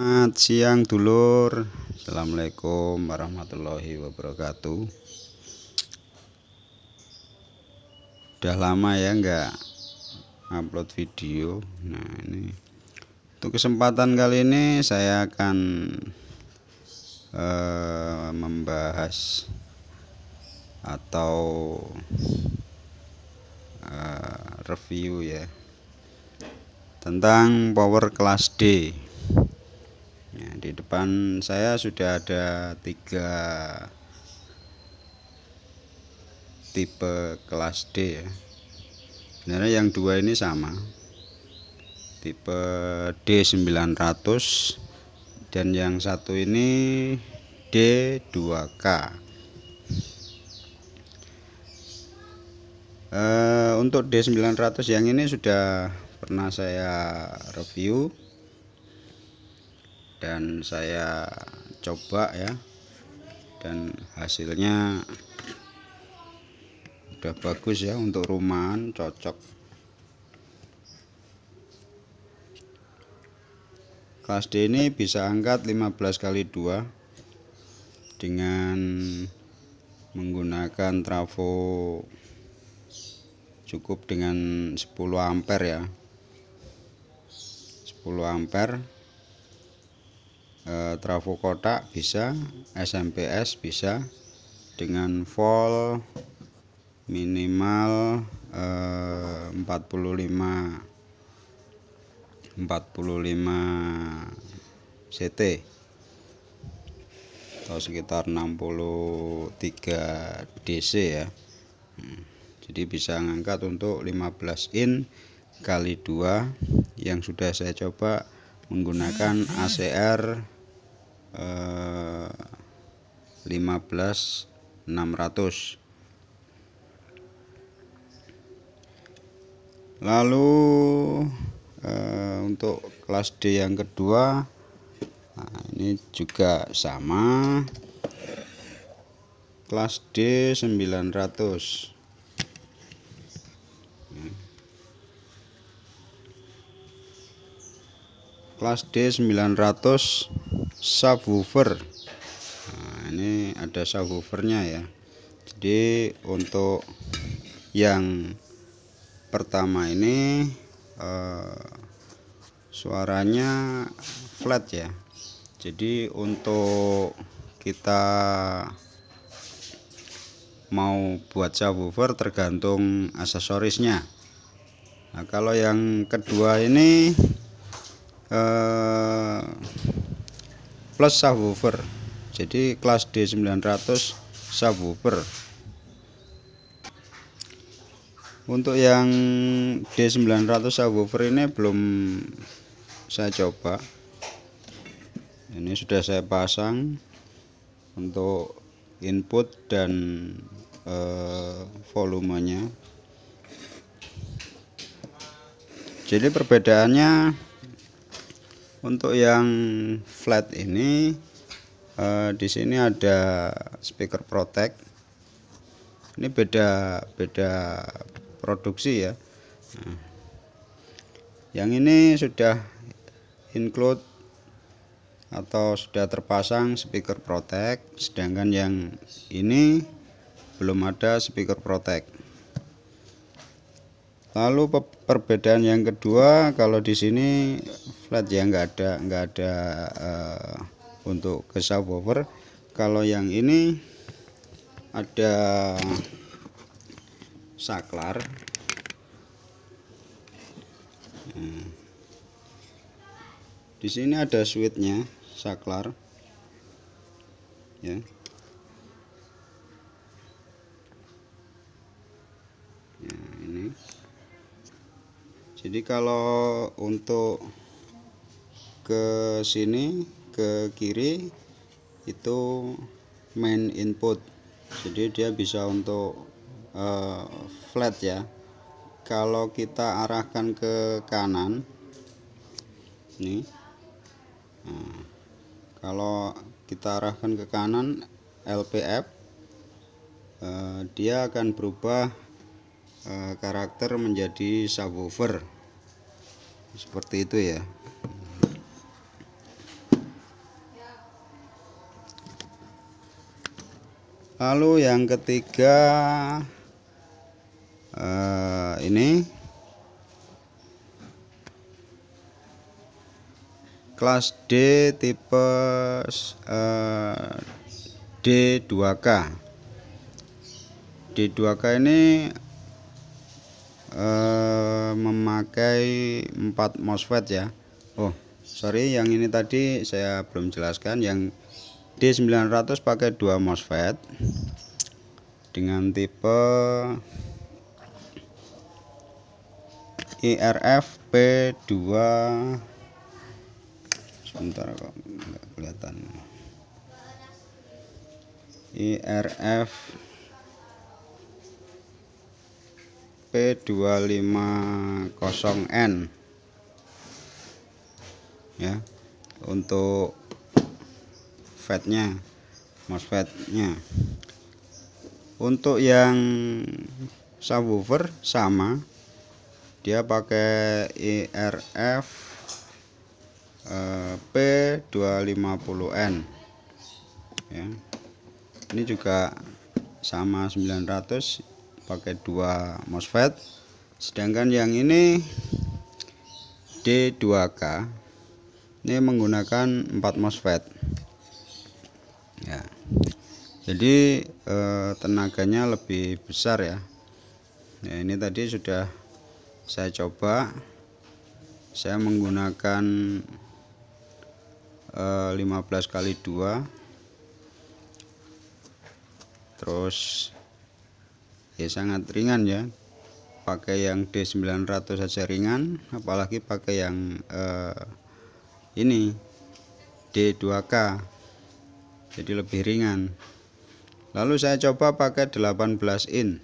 Selamat siang dulur Assalamualaikum warahmatullahi wabarakatuh Udah lama ya nggak upload video Nah ini Untuk kesempatan kali ini saya akan uh, Membahas Atau uh, Review ya Tentang power kelas D di depan saya sudah ada tiga tipe kelas D ya sebenarnya yang dua ini sama tipe D900 dan yang satu ini D2K uh, eh, untuk D900 yang ini sudah pernah saya review dan saya coba ya dan hasilnya udah bagus ya untuk rumahan cocok kelas D ini bisa angkat 15 kali 2 dengan menggunakan trafo cukup dengan 10 ampere ya 10 ampere Eh, trafo kotak bisa SMPS bisa dengan vol minimal e, 45 45 CT atau sekitar 63 DC ya hmm. jadi bisa ngangkat untuk 15 in kali dua yang sudah saya coba menggunakan ACR 15600 eh, lalu eh, untuk kelas D yang kedua nah, ini juga sama kelas D 900 kelas D 900 subwoofer nah, ini ada subwoofernya ya jadi untuk yang pertama ini eh, suaranya flat ya jadi untuk kita mau buat subwoofer tergantung aksesorisnya nah kalau yang kedua ini eh, plus subwoofer jadi kelas D900 subwoofer untuk yang D900 subwoofer ini belum saya coba ini sudah saya pasang untuk input dan eh, volumenya jadi perbedaannya untuk yang flat ini eh, di sini ada speaker protect ini beda beda produksi ya nah, yang ini sudah include atau sudah terpasang speaker protect sedangkan yang ini belum ada speaker protect lalu perbedaan yang kedua kalau di sini flat ya nggak ada nggak ada uh, untuk ke subwoofer kalau yang ini ada saklar hmm. di sini ada switchnya saklar ya jadi kalau untuk ke sini ke kiri itu main input jadi dia bisa untuk uh, flat ya kalau kita arahkan ke kanan nih nah, kalau kita arahkan ke kanan LPF uh, eh, dia akan berubah uh, karakter menjadi subwoofer seperti itu ya lalu yang ketiga uh, ini kelas D tipe uh, eh, D2K D2K ini uh, memakai 4 MOSFET ya Oh sorry yang ini tadi saya belum jelaskan yang D900 pakai 2 MOSFET dengan tipe IRF P2 sebentar kok nggak kelihatan IRF P250N ya untuk fatnya MOSFETnya untuk yang subwoofer sama dia pakai IRF eh, P250N ya ini juga sama 900 pakai dua MOSFET sedangkan yang ini D2K ini menggunakan 4 MOSFET ya jadi eh, tenaganya lebih besar ya nah, ini tadi sudah saya coba saya menggunakan eh, 15 kali 2 terus ya sangat ringan ya pakai yang D900 saja ringan apalagi pakai yang eh, ini D2K jadi lebih ringan lalu saya coba pakai 18 in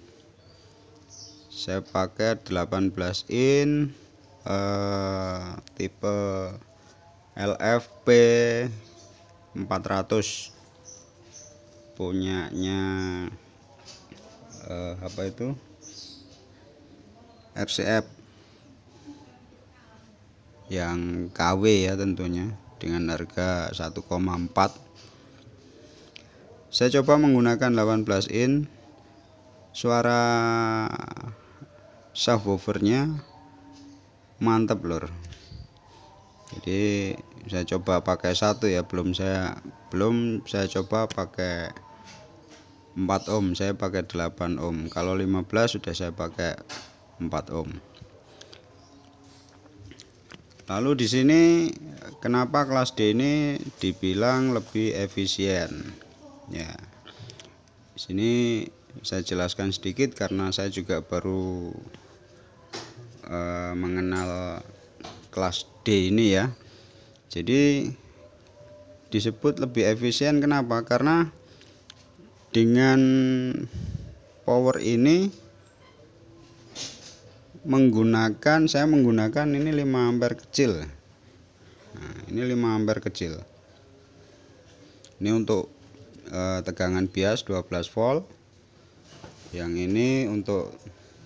saya pakai 18 in eh, tipe LFP 400 punyanya uh, apa itu RCF yang KW ya tentunya dengan harga 1,4 saya coba menggunakan 18 in suara subwoofernya mantep lor jadi saya coba pakai satu ya belum saya belum saya coba pakai 4 ohm saya pakai 8 ohm kalau 15 sudah saya pakai 4 ohm lalu di sini kenapa kelas D ini dibilang lebih efisien ya di sini saya jelaskan sedikit karena saya juga baru e, mengenal kelas D ini ya jadi disebut lebih efisien kenapa karena dengan power ini menggunakan saya menggunakan ini 5 ampere kecil nah, ini 5 ampere kecil ini untuk eh, tegangan bias 12 volt yang ini untuk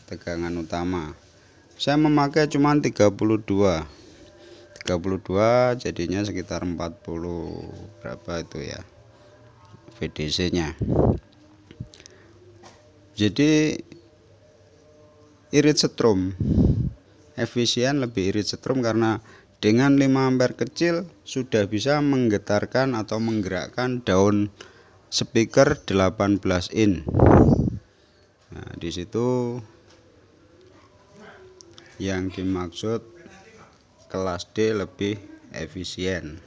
tegangan utama saya memakai cuma 32 32 jadinya sekitar 40 berapa itu ya VDC-nya. Jadi irit setrum efisien lebih irit setrum karena dengan 5 ampere kecil sudah bisa menggetarkan atau menggerakkan daun speaker 18 in nah disitu yang dimaksud kelas D lebih efisien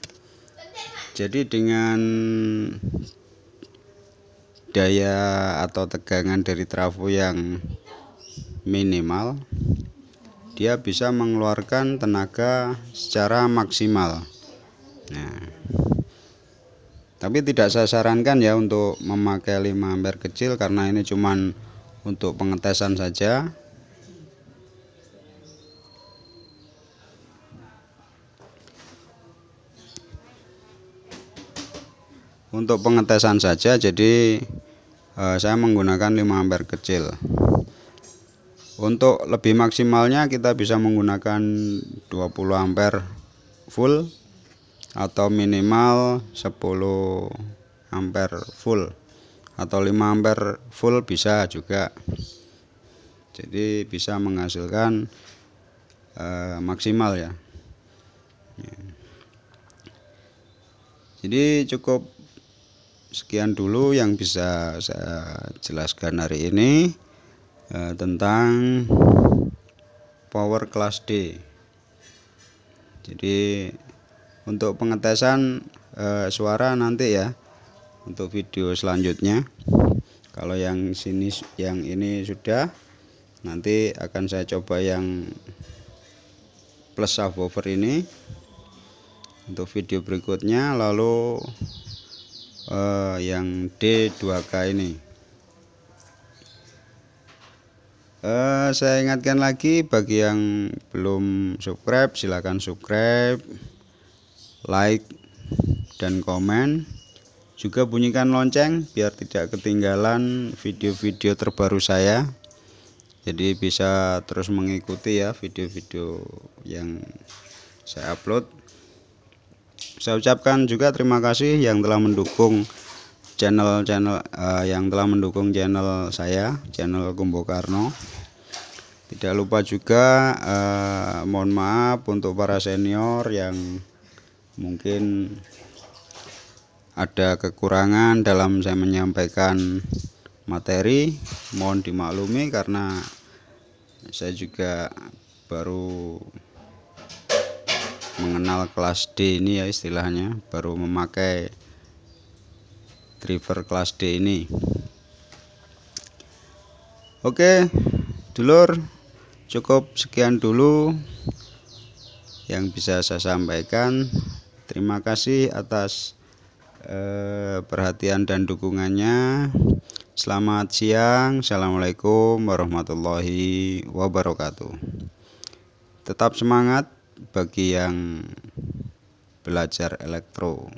jadi dengan daya atau tegangan dari trafo yang minimal dia bisa mengeluarkan tenaga secara maksimal nah tapi tidak saya sarankan ya untuk memakai 5 ampere kecil karena ini cuma untuk pengetesan saja untuk pengetesan saja jadi Eh, saya menggunakan 5 ampere kecil untuk lebih maksimalnya kita bisa menggunakan 20 ampere full atau minimal 10 ampere full atau 5 ampere full bisa juga jadi bisa menghasilkan uh, maksimal ya jadi cukup sekian dulu yang bisa saya jelaskan hari ini eh, tentang power class D jadi untuk pengetesan eh, suara nanti ya untuk video selanjutnya kalau yang sini yang ini sudah nanti akan saya coba yang plus subwoofer ini untuk video berikutnya lalu uh, yang D2K ini uh, saya ingatkan lagi bagi yang belum subscribe silahkan subscribe like dan komen juga bunyikan lonceng biar tidak ketinggalan video-video terbaru saya jadi bisa terus mengikuti ya video-video yang saya upload saya ucapkan juga terima kasih yang telah mendukung channel-channel uh, eh, yang telah mendukung channel saya channel Kumbo Karno tidak lupa juga uh, mohon maaf untuk para senior yang mungkin ada kekurangan dalam saya menyampaikan materi mohon dimaklumi karena saya juga baru mengenal kelas D ini ya istilahnya baru memakai driver kelas D ini oke dulur cukup sekian dulu yang bisa saya sampaikan terima kasih atas eh, perhatian dan dukungannya Selamat siang, assalamualaikum warahmatullahi wabarakatuh. Tetap semangat, bagi yang belajar elektro